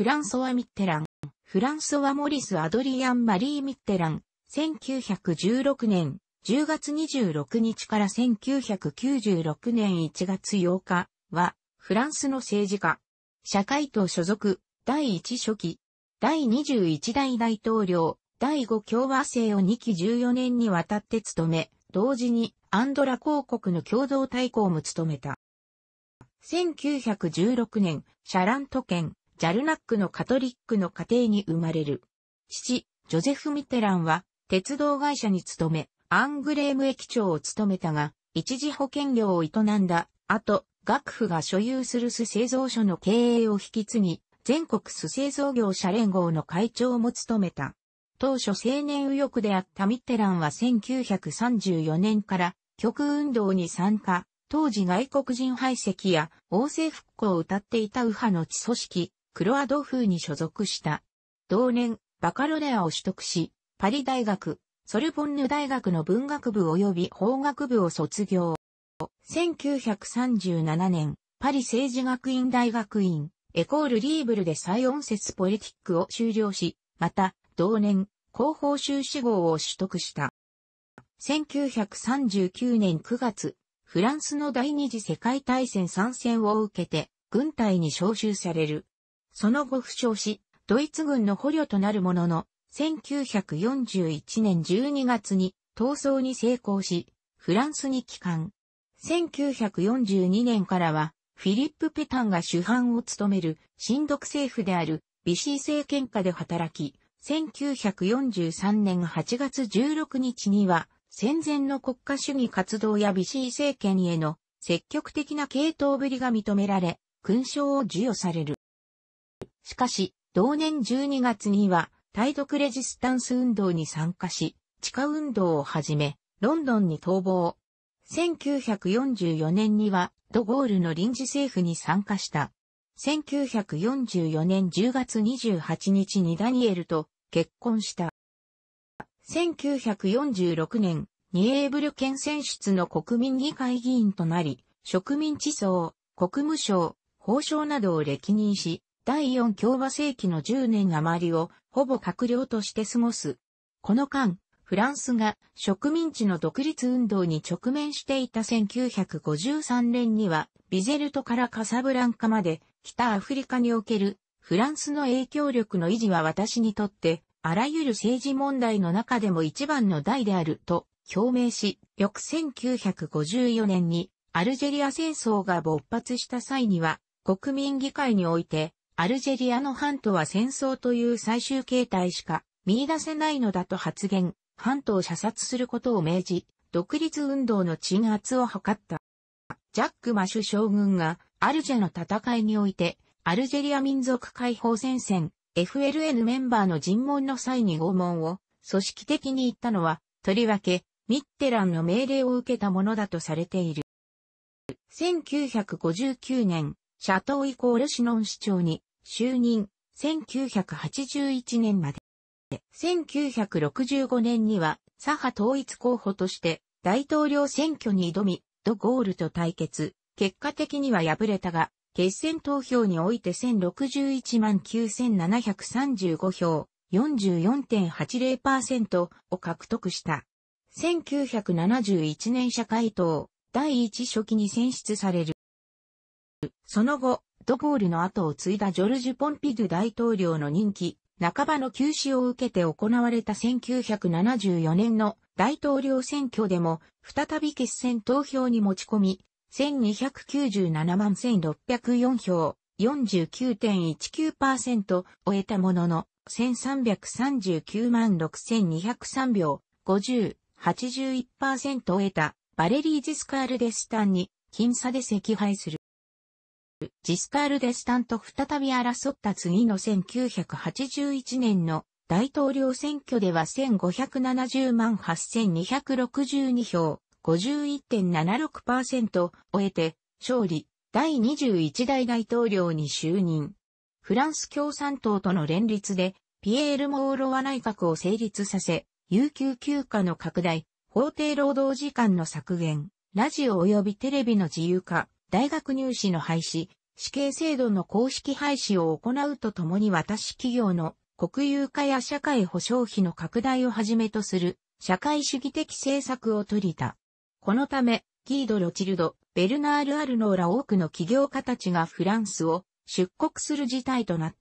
フランソワ・ミッテラン、フランソワ・モリス・アドリアン・マリー・ミッテラン、1916年10月26日から1996年1月8日は、フランスの政治家、社会党所属、第1初期。第21代大統領、第5共和制を2期14年にわたって務め、同時にアンドラ公国の共同大公も務めた。1916年、シャラント県、ジャルナックのカトリックの家庭に生まれる。父、ジョゼフ・ミテランは、鉄道会社に勤め、アングレーム駅長を務めたが、一時保険業を営んだ後、学府が所有する巣製造所の経営を引き継ぎ、全国巣製造業者連合の会長も務めた。当初青年右翼であったミッテランは1934年から極運動に参加、当時外国人排斥や王政復興を謳っていた右派の地組織、クロアド風に所属した。同年、バカロレアを取得し、パリ大学、ソルボンヌ大学の文学部及び法学部を卒業。1937年、パリ政治学院大学院、エコールリーブルで再音説ポリティックを修了し、また、同年、広報修士号を取得した。1939年9月、フランスの第二次世界大戦参戦を受けて、軍隊に召集される。その後負傷し、ドイツ軍の捕虜となるものの、1941年12月に逃走に成功し、フランスに帰還。1942年からは、フィリップ・ペタンが主犯を務める、新独政府である、ビシー政権下で働き、1943年8月16日には、戦前の国家主義活動やビシー政権への積極的な系統ぶりが認められ、勲章を授与される。しかし、同年12月には、対独レジスタンス運動に参加し、地下運動をはじめ、ロンドンに逃亡。1944年には、ドゴールの臨時政府に参加した。1944年10月28日にダニエルと結婚した。1946年、ニエーブル県選出の国民議会議員となり、植民地層、国務省、法省などを歴任し、第4共和世紀の10年余りをほぼ閣僚として過ごす。この間、フランスが植民地の独立運動に直面していた1953年には、ビゼルトからカサブランカまで北アフリカにおけるフランスの影響力の維持は私にとってあらゆる政治問題の中でも一番の題であると表明し、翌1954年にアルジェリア戦争が勃発した際には国民議会においてアルジェリアのントは戦争という最終形態しか見出せないのだと発言、ントを射殺することを命じ、独立運動の鎮圧を図った。ジャック・マシュ将軍がアルジェの戦いにおいて、アルジェリア民族解放戦線 FLN メンバーの尋問の際に拷問を組織的に言ったのは、とりわけミッテランの命令を受けたものだとされている。1959年、シャトーイコールシノン市長に就任、1981年まで。1965年には、左派統一候補として大統領選挙に挑み、ドゴールと対決、結果的には敗れたが、決選投票において1061万9735票、44.80%を獲得した。1971年社会党第一初期に選出される。その後、ドゴールの後を継いだジョルジュ・ポンピドゥ大統領の任期、半ばの休止を受けて行われた1974年の大統領選挙でも、再び決選投票に持ち込み、1297万1604票、49.19%を得たものの、1339万6203票、50、81%を得たバレリー・ジスカール・デスタンに、僅差で赤敗する。ジスカール・デスタンと再び争った次の1981年の大統領選挙では1570万8262票、51.76%を得て、勝利、第21代大統領に就任。フランス共産党との連立で、ピエール・モーロワ内閣を成立させ、有給休暇の拡大、法定労働時間の削減、ラジオ及びテレビの自由化、大学入試の廃止、死刑制度の公式廃止を行うとともに私企業の国有化や社会保障費の拡大をはじめとする社会主義的政策を取りた。このため、ギード・ロチルド、ベルナール・アルノーら多くの企業家たちがフランスを出国する事態となっ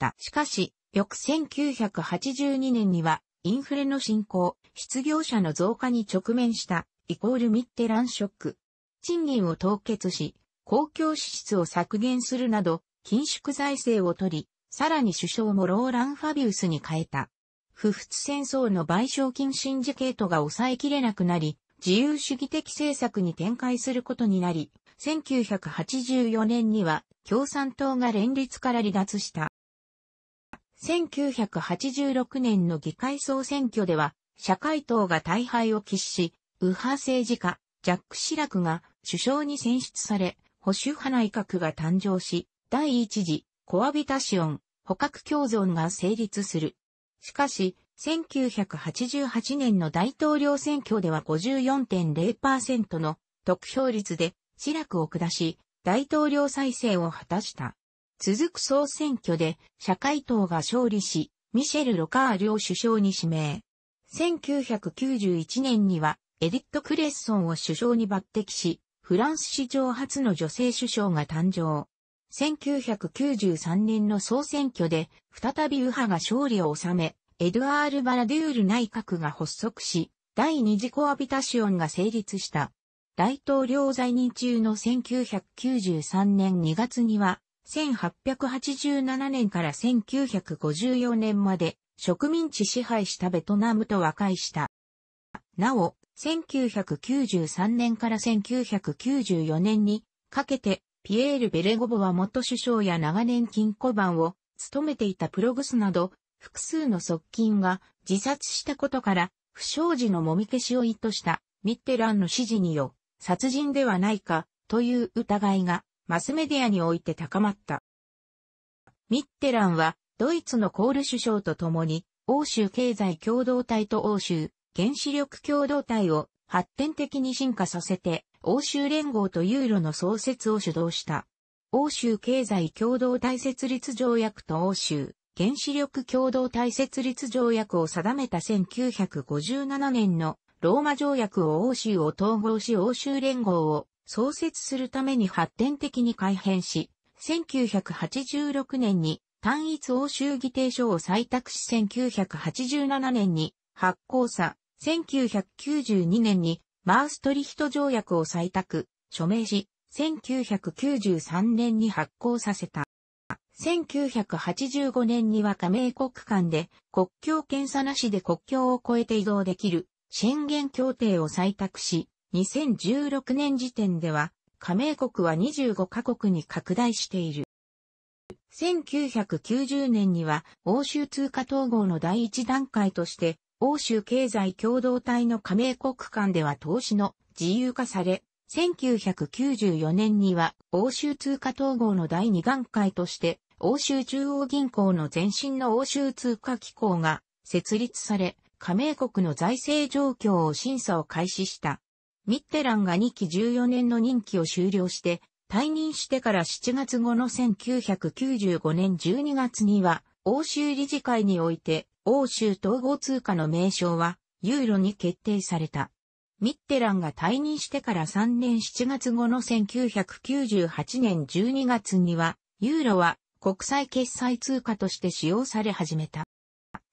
た。しかし、翌1982年には、インフレの進行、失業者の増加に直面した、イコールミッテランショック、賃金を凍結し、公共支出を削減するなど、緊縮財政をとり、さらに首相もローラン・ファビウスに変えた。不仏戦争の賠償金シンジケートが抑えきれなくなり、自由主義的政策に展開することになり、1984年には共産党が連立から離脱した。1986年の議会総選挙では、社会党が大敗を喫し、右派政治家、ジャック・シラクが首相に選出され、保守派内閣が誕生し、第一次コアビタシオン、捕獲共存が成立する。しかし、1988年の大統領選挙では54.0%の得票率で、シラクを下し、大統領再生を果たした。続く総選挙で、社会党が勝利し、ミシェル・ロカールを首相に指名。1991年には、エディット・クレッソンを首相に抜擢し、フランス史上初の女性首相が誕生。1993年の総選挙で、再び右派が勝利を収め、エドアール・バラデュール内閣が発足し、第二次コアビタシオンが成立した。大統領在任中の1993年2月には、1887年から1954年まで植民地支配したベトナムと和解した。なお、1993年から1994年にかけて、ピエール・ベレゴボは元首相や長年金庫番を務めていたプログスなど、複数の側近が自殺したことから、不祥事のもみ消しを意図したミッテランの指示によ、殺人ではないかという疑いがマスメディアにおいて高まった。ミッテランはドイツのコール首相と共に欧州経済共同体と欧州原子力共同体を発展的に進化させて、欧州連合とユーロの創設を主導した。欧州経済共同体設立条約と欧州原子力共同体設立条約を定めた1957年のローマ条約を欧州を統合し欧州連合を創設するために発展的に改変し、1986年に単一欧州議定書を採択し1987年に発行さ1992年にマーストリヒト条約を採択、署名し、1993年に発行させた。1985年には加盟国間で国境検査なしで国境を越えて移動できる宣言協定を採択し、2016年時点では加盟国は25カ国に拡大している。1990年には欧州通貨統合の第一段階として欧州経済共同体の加盟国間では投資の自由化され、1994年には欧州通貨統合の第2段階として欧州中央銀行の前身の欧州通貨機構が設立され、加盟国の財政状況を審査を開始した。ミッテランが2期14年の任期を終了して、退任してから7月後の1995年12月には、欧州理事会において欧州統合通貨の名称は、ユーロに決定された。ミッテランが退任してから3年7月後の1998年12月には、ユーロは国際決済通貨として使用され始めた。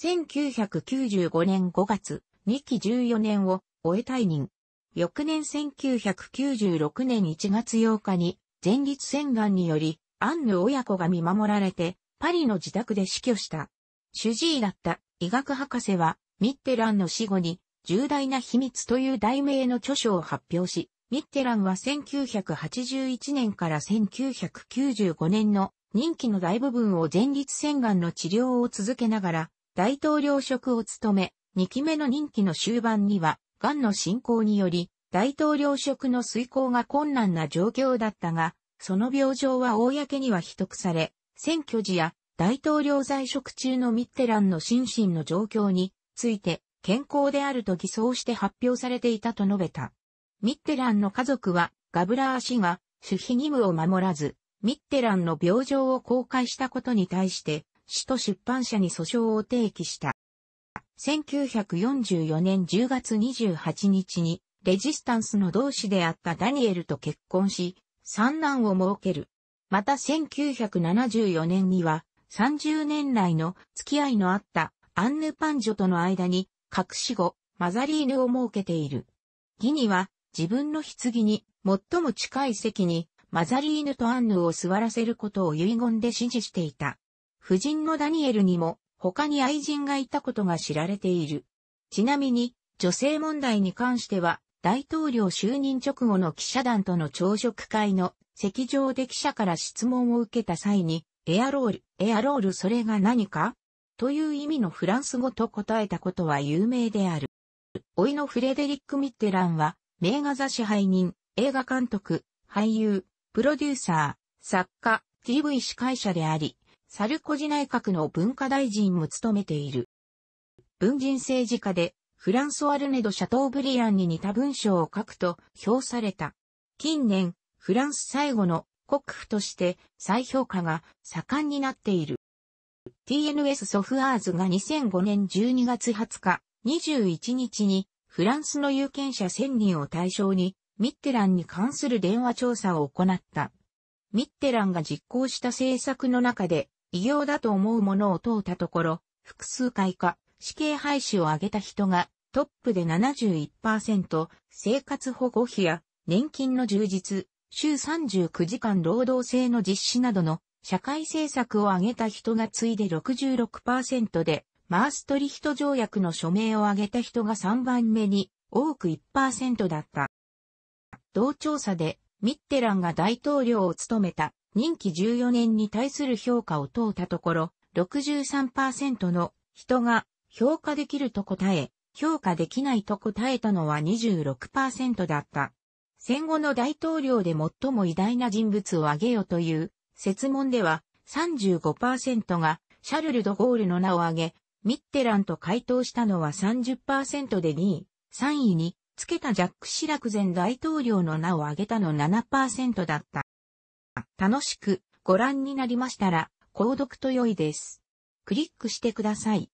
1995年5月、2期14年を終え退任。翌年1996年1月8日に前立腺癌により、アンヌ親子が見守られて、パリの自宅で死去した。主治医だった医学博士は、ミッテランの死後に、重大な秘密という題名の著書を発表し、ミッテランは1981年から1995年の任期の大部分を前立腺がんの治療を続けながら、大統領職を務め、2期目の任期の終盤には、がんの進行により、大統領職の遂行が困難な状況だったが、その病状は公には秘匿され、選挙時や大統領在職中のミッテランの心身の状況について健康であると偽装して発表されていたと述べた。ミッテランの家族はガブラー氏が守秘義務を守らず、ミッテランの病状を公開したことに対して、市と出版社に訴訟を提起した。1944年10月28日に、レジスタンスの同志であったダニエルと結婚し、三男を設ける。また1974年には、30年来の付き合いのあったアンヌ・パンジョとの間に隠し子、マザリーヌを設けている。ギニは自分の棺に最も近い席にマザリーヌとアンヌを座らせることを遺言で指示していた。夫人のダニエルにも他に愛人がいたことが知られている。ちなみに女性問題に関しては大統領就任直後の記者団との朝食会の席上で記者から質問を受けた際にエアロール、エアロールそれが何かという意味のフランス語と答えたことは有名である。老いのフレデリック・ミッテランは、名画座支配人、映画監督、俳優、プロデューサー、作家、TV 司会者であり、サルコジ内閣の文化大臣も務めている。文人政治家で、フランソワルネド・シャトーブリアンに似た文章を書くと評された。近年、フランス最後の国府として再評価が盛んになっている。TNS ソフアーズが2005年12月20日、21日にフランスの有権者1000人を対象にミッテランに関する電話調査を行った。ミッテランが実行した政策の中で異様だと思うものを問うたところ、複数回か死刑廃止を挙げた人がトップで71%、生活保護費や年金の充実、週39時間労働制の実施などの社会政策を挙げた人が次いで66%で、マーストリヒト条約の署名を挙げた人が3番目に多く1%だった。同調査で、ミッテランが大統領を務めた任期14年に対する評価を問うたところ、63%の人が評価できると答え、評価できないと答えたのは26%だった。戦後の大統領で最も偉大な人物を挙げよという、説問では35%がシャルル・ド・ゴールの名を挙げ、ミッテランと回答したのは30%で2位、3位につけたジャック・シラク前大統領の名を挙げたの7%だった。楽しくご覧になりましたら、購読と良いです。クリックしてください。